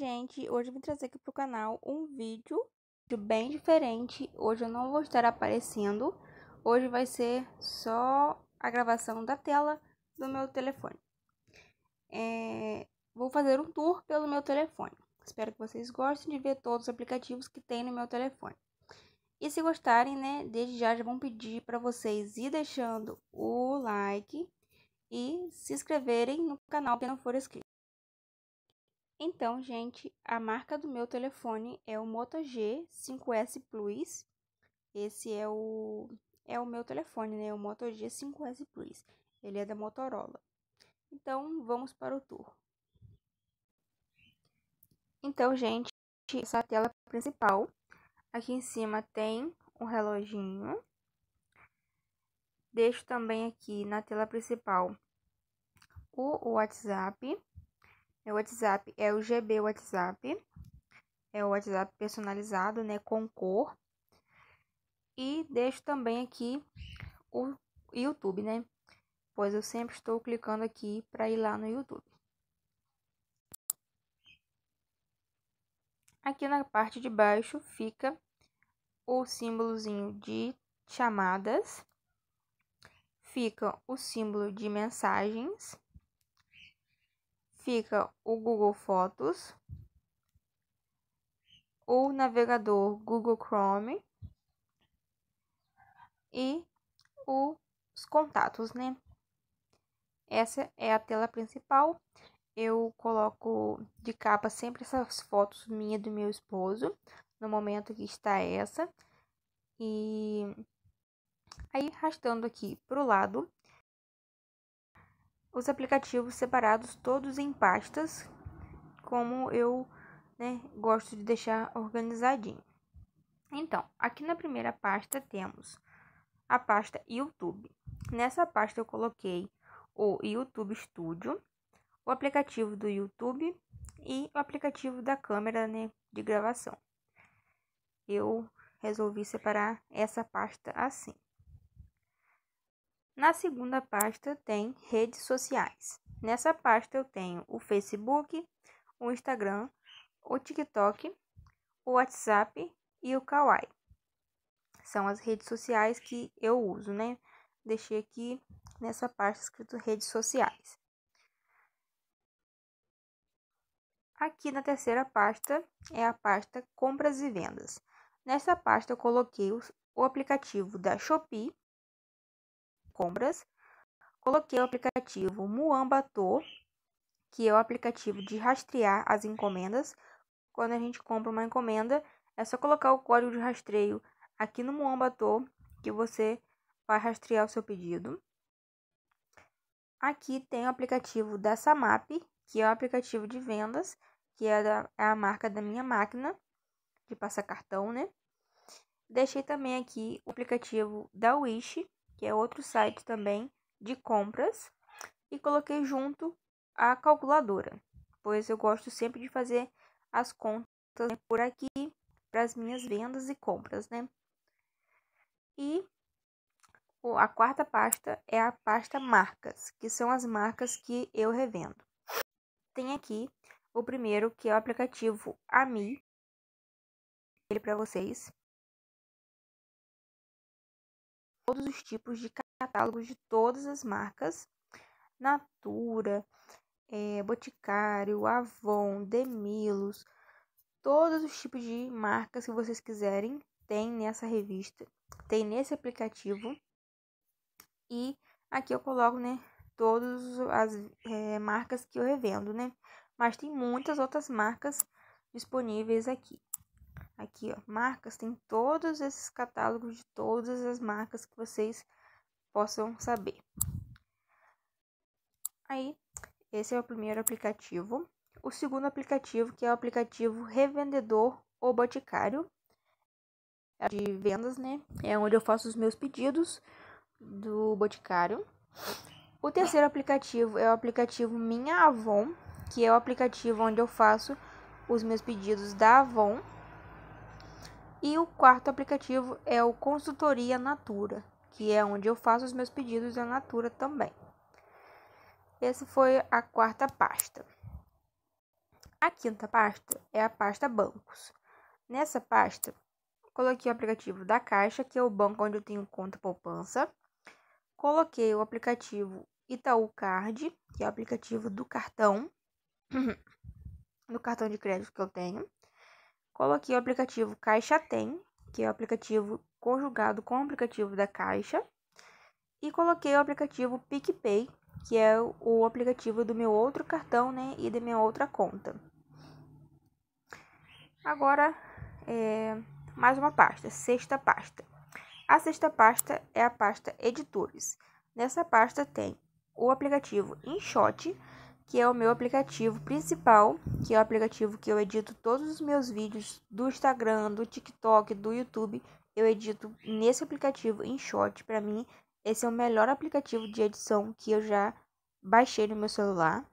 gente! Hoje eu vim trazer aqui pro canal um vídeo bem diferente. Hoje eu não vou estar aparecendo. Hoje vai ser só a gravação da tela do meu telefone. É... Vou fazer um tour pelo meu telefone. Espero que vocês gostem de ver todos os aplicativos que tem no meu telefone. E se gostarem, né, desde já já vão pedir para vocês ir deixando o like e se inscreverem no canal que não for inscrito. Então, gente, a marca do meu telefone é o Moto G5S Plus. Esse é o é o meu telefone, né? O Moto G5S Plus. Ele é da Motorola. Então, vamos para o tour. Então, gente, essa é a tela principal. Aqui em cima tem um reloginho. Deixo também aqui na tela principal o WhatsApp meu é WhatsApp é o GB WhatsApp. É o WhatsApp personalizado, né? Com cor. E deixo também aqui o YouTube, né? Pois eu sempre estou clicando aqui para ir lá no YouTube. Aqui na parte de baixo fica o símbolozinho de chamadas, fica o símbolo de mensagens fica o Google Fotos, o navegador Google Chrome e os contatos, né? Essa é a tela principal. Eu coloco de capa sempre essas fotos minha do meu esposo. No momento que está essa. E aí, arrastando aqui para o lado, os aplicativos separados todos em pastas, como eu né, gosto de deixar organizadinho. Então, aqui na primeira pasta temos a pasta YouTube. Nessa pasta eu coloquei o YouTube Studio, o aplicativo do YouTube e o aplicativo da câmera né, de gravação. Eu resolvi separar essa pasta assim. Na segunda pasta tem redes sociais. Nessa pasta eu tenho o Facebook, o Instagram, o TikTok, o WhatsApp e o Kawaii. São as redes sociais que eu uso, né? Deixei aqui nessa pasta escrito redes sociais. Aqui na terceira pasta é a pasta compras e vendas. Nessa pasta eu coloquei o aplicativo da Shopee compras, coloquei o aplicativo MuambaTo que é o aplicativo de rastrear as encomendas. Quando a gente compra uma encomenda, é só colocar o código de rastreio aqui no MuambaTo que você vai rastrear o seu pedido. Aqui tem o aplicativo da Samap, que é o aplicativo de vendas, que é, da, é a marca da minha máquina de passar cartão, né? Deixei também aqui o aplicativo da Wish, que é outro site também de compras, e coloquei junto a calculadora, pois eu gosto sempre de fazer as contas né, por aqui para as minhas vendas e compras, né? E a quarta pasta é a pasta marcas, que são as marcas que eu revendo. Tem aqui o primeiro, que é o aplicativo Ami, ele é para vocês. todos os tipos de catálogos de todas as marcas, Natura, é, Boticário, Avon, Demilos, todos os tipos de marcas que vocês quiserem tem nessa revista, tem nesse aplicativo. E aqui eu coloco, né, todas as é, marcas que eu revendo, né? Mas tem muitas outras marcas disponíveis aqui. Aqui, ó, marcas, tem todos esses catálogos de todas as marcas que vocês possam saber. Aí, esse é o primeiro aplicativo. O segundo aplicativo, que é o aplicativo Revendedor ou Boticário, é de vendas, né? É onde eu faço os meus pedidos do Boticário. O terceiro aplicativo é o aplicativo Minha Avon, que é o aplicativo onde eu faço os meus pedidos da Avon. E o quarto aplicativo é o Consultoria Natura, que é onde eu faço os meus pedidos da Natura também. Essa foi a quarta pasta. A quinta pasta é a pasta Bancos. Nessa pasta, coloquei o aplicativo da Caixa, que é o banco onde eu tenho conta poupança. Coloquei o aplicativo Itaú Card, que é o aplicativo do cartão, do cartão de crédito que eu tenho. Coloquei o aplicativo Caixa Tem, que é o aplicativo conjugado com o aplicativo da Caixa. E coloquei o aplicativo PicPay, que é o aplicativo do meu outro cartão né, e da minha outra conta. Agora, é, mais uma pasta, sexta pasta. A sexta pasta é a pasta Editores. Nessa pasta tem o aplicativo InShot, que é o meu aplicativo principal, que é o aplicativo que eu edito todos os meus vídeos do Instagram, do TikTok, do YouTube. Eu edito nesse aplicativo em Short. Para mim, esse é o melhor aplicativo de edição que eu já baixei no meu celular.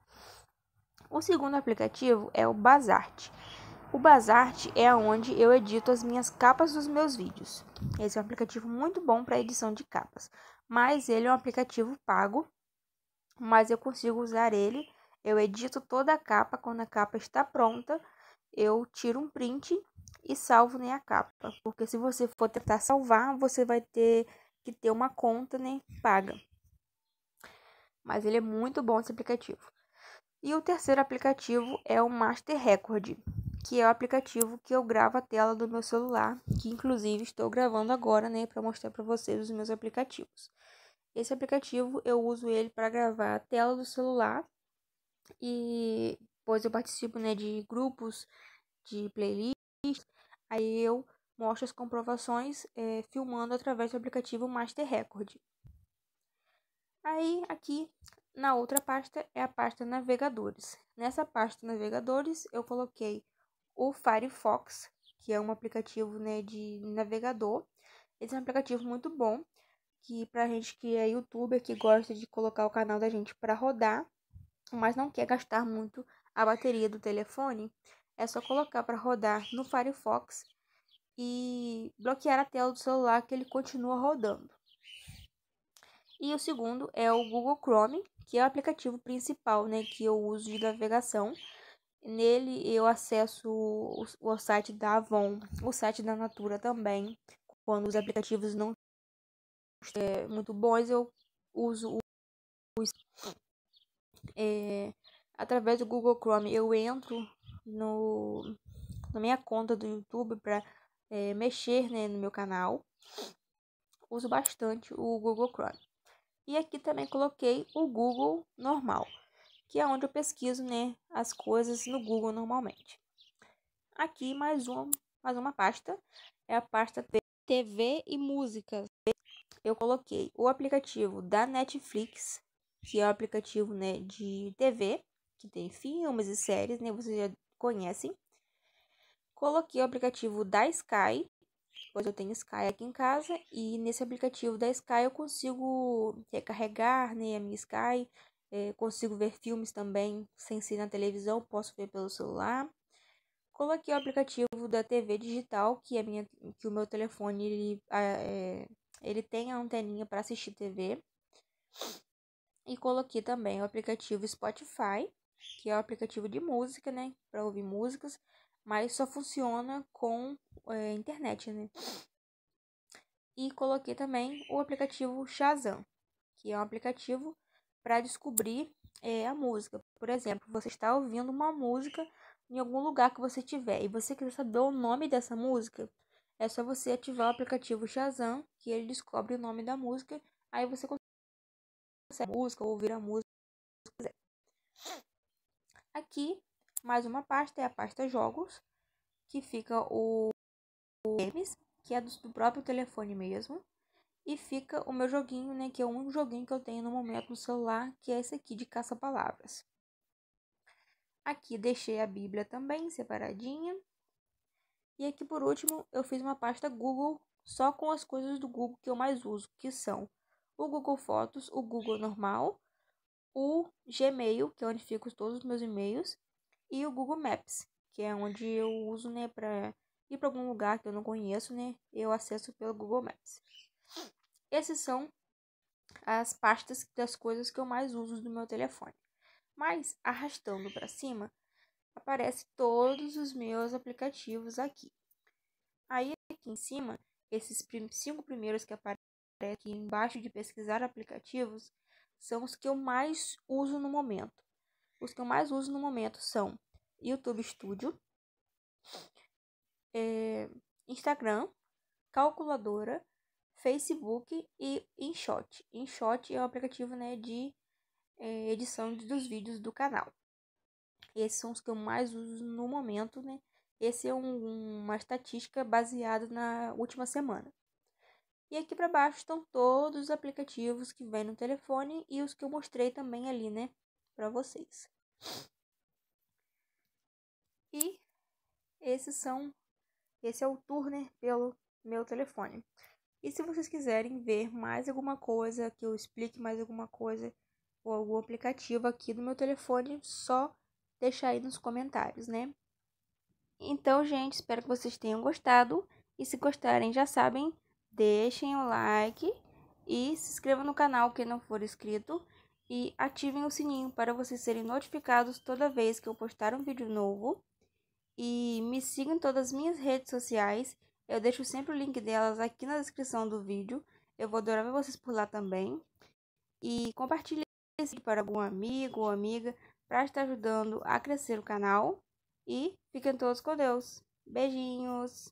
O segundo aplicativo é o Bazart. O Bazart é onde eu edito as minhas capas dos meus vídeos. Esse é um aplicativo muito bom para edição de capas, mas ele é um aplicativo pago, mas eu consigo usar ele eu edito toda a capa, quando a capa está pronta, eu tiro um print e salvo né, a capa. Porque se você for tentar salvar, você vai ter que ter uma conta né, paga. Mas ele é muito bom esse aplicativo. E o terceiro aplicativo é o Master Record, que é o aplicativo que eu gravo a tela do meu celular, que inclusive estou gravando agora, né, para mostrar para vocês os meus aplicativos. Esse aplicativo eu uso ele para gravar a tela do celular e pois eu participo né, de grupos de playlist. Aí eu mostro as comprovações é, filmando através do aplicativo Master Record. Aí aqui na outra pasta é a pasta navegadores. Nessa pasta navegadores eu coloquei o Firefox, que é um aplicativo né, de navegador. Esse é um aplicativo muito bom, que para gente que é youtuber, que gosta de colocar o canal da gente para rodar, mas não quer gastar muito a bateria do telefone, é só colocar para rodar no Firefox e bloquear a tela do celular que ele continua rodando. E o segundo é o Google Chrome, que é o aplicativo principal né, que eu uso de navegação. Nele eu acesso o, o site da Avon, o site da Natura também. Quando os aplicativos não é, muito bons, eu uso o é, através do Google Chrome, eu entro no, na minha conta do YouTube para é, mexer né, no meu canal. Uso bastante o Google Chrome. E aqui também coloquei o Google normal, que é onde eu pesquiso né, as coisas no Google normalmente. Aqui mais uma, mais uma pasta, é a pasta TV e músicas. Eu coloquei o aplicativo da Netflix que é o aplicativo né, de TV, que tem filmes e séries, né? Vocês já conhecem. Coloquei o aplicativo da Sky, pois eu tenho Sky aqui em casa, e nesse aplicativo da Sky eu consigo recarregar né, a minha Sky, é, consigo ver filmes também sem ser na televisão, posso ver pelo celular. Coloquei o aplicativo da TV digital, que, é a minha, que o meu telefone ele, ah, é, ele tem a anteninha para assistir TV. E coloquei também o aplicativo Spotify, que é o aplicativo de música, né? Para ouvir músicas, mas só funciona com é, internet, né? E coloquei também o aplicativo Shazam, que é um aplicativo para descobrir é, a música. Por exemplo, você está ouvindo uma música em algum lugar que você tiver e você quiser saber o nome dessa música, é só você ativar o aplicativo Shazam, que ele descobre o nome da música, aí você consegue a música ou ouvir a música quiser. Aqui, mais uma pasta, é a pasta jogos, que fica o, o games, que é do, do próprio telefone mesmo. E fica o meu joguinho, né, que é o único joguinho que eu tenho no momento no celular, que é esse aqui de caça-palavras. Aqui deixei a Bíblia também separadinha. E aqui por último eu fiz uma pasta Google só com as coisas do Google que eu mais uso, que são o Google Fotos, o Google normal, o Gmail, que é onde ficam todos os meus e-mails, e o Google Maps, que é onde eu uso, né, para ir para algum lugar que eu não conheço, né, eu acesso pelo Google Maps. Essas são as pastas das coisas que eu mais uso do meu telefone. Mas arrastando para cima, aparece todos os meus aplicativos aqui. Aí aqui em cima, esses cinco primeiros que aparecem aqui embaixo de pesquisar aplicativos são os que eu mais uso no momento. Os que eu mais uso no momento são YouTube Studio, é, Instagram, calculadora, Facebook e InShot. InShot é o um aplicativo né, de é, edição dos vídeos do canal. Esses são os que eu mais uso no momento, né? Esse é um, uma estatística baseada na última semana. E aqui para baixo estão todos os aplicativos que vem no telefone e os que eu mostrei também ali, né, para vocês. E esses são esse é o tour né, pelo meu telefone. E se vocês quiserem ver mais alguma coisa, que eu explique mais alguma coisa ou algum aplicativo aqui do meu telefone, só deixar aí nos comentários, né? Então, gente, espero que vocês tenham gostado. E se gostarem, já sabem, deixem o like e se inscrevam no canal quem não for inscrito e ativem o sininho para vocês serem notificados toda vez que eu postar um vídeo novo. E me sigam em todas as minhas redes sociais, eu deixo sempre o link delas aqui na descrição do vídeo. Eu vou adorar ver vocês por lá também. E compartilhe esse vídeo para algum amigo ou amiga para estar ajudando a crescer o canal. E fiquem todos com Deus. Beijinhos!